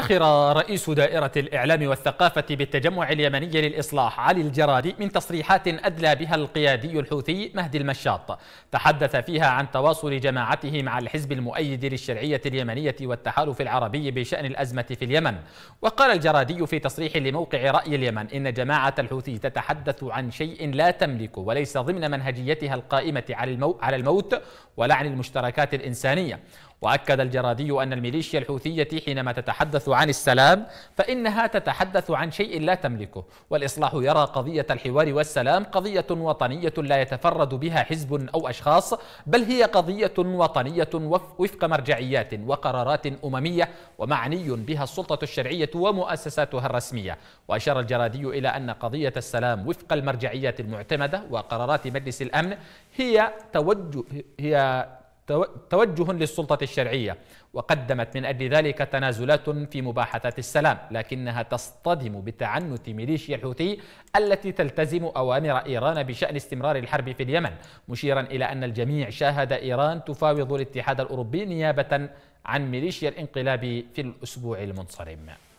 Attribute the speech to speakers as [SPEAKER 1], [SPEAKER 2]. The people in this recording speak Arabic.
[SPEAKER 1] افتخر رئيس دائرة الإعلام والثقافة بالتجمع اليمني للإصلاح علي الجرادي من تصريحات أدلى بها القيادي الحوثي مهدي المشاط تحدث فيها عن تواصل جماعته مع الحزب المؤيد للشرعية اليمنية والتحالف العربي بشأن الأزمة في اليمن وقال الجرادي في تصريح لموقع رأي اليمن إن جماعة الحوثي تتحدث عن شيء لا تملك وليس ضمن منهجيتها القائمة على الموت ولعن المشتركات الإنسانية وأكد الجرادي أن الميليشيا الحوثية حينما تتحدث عن السلام فإنها تتحدث عن شيء لا تملكه والإصلاح يرى قضية الحوار والسلام قضية وطنية لا يتفرد بها حزب أو أشخاص بل هي قضية وطنية وفق مرجعيات وقرارات أممية ومعني بها السلطة الشرعية ومؤسساتها الرسمية وأشار الجرادي إلى أن قضية السلام وفق المرجعيات المعتمدة وقرارات مجلس الأمن هي توجه هي توجه للسلطة الشرعية وقدمت من أجل ذلك تنازلات في مباحثات السلام لكنها تصطدم بتعنت ميليشيا الحوثي التي تلتزم أوامر إيران بشأن استمرار الحرب في اليمن مشيرا إلى أن الجميع شاهد إيران تفاوض الاتحاد الأوروبي نيابة عن ميليشيا الانقلاب في الأسبوع المنصرم